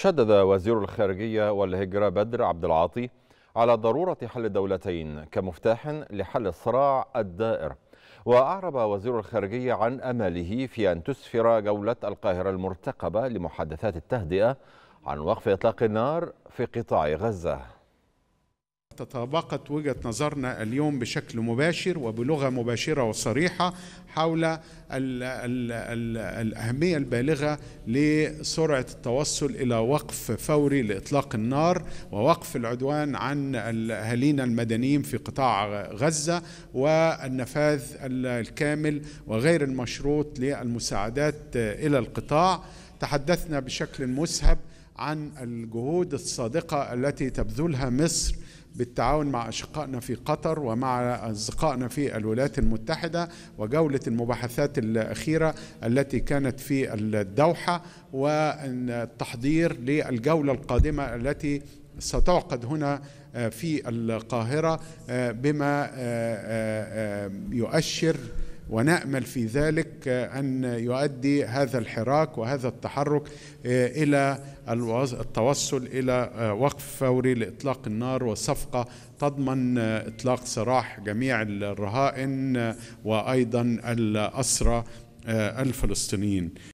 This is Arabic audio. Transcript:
شدد وزير الخارجية والهجرة بدر عبد العاطي على ضرورة حل الدولتين كمفتاح لحل الصراع الدائر وأعرب وزير الخارجية عن أمله في أن تسفر جولة القاهرة المرتقبة لمحادثات التهدئة عن وقف إطلاق النار في قطاع غزة تطابقت وجهة نظرنا اليوم بشكل مباشر وبلغة مباشرة وصريحة حول الـ الـ الـ الأهمية البالغة لسرعة التوصل إلى وقف فوري لإطلاق النار ووقف العدوان عن اهالينا المدنيين في قطاع غزة والنفاذ الكامل وغير المشروط للمساعدات إلى القطاع تحدثنا بشكل مسهب عن الجهود الصادقه التي تبذلها مصر بالتعاون مع أشقائنا في قطر ومع أصدقائنا في الولايات المتحدة وجولة المباحثات الأخيرة التي كانت في الدوحة والتحضير للجولة القادمة التي ستعقد هنا آه، في القاهرة آه، بما آه، يؤشر ونامل في ذلك ان يؤدي هذا الحراك وهذا التحرك آه، الى التوصل الى آه، وقف فوري لاطلاق النار وصفقه تضمن آه، اطلاق سراح جميع الرهائن وايضا الاسرى الفلسطينيين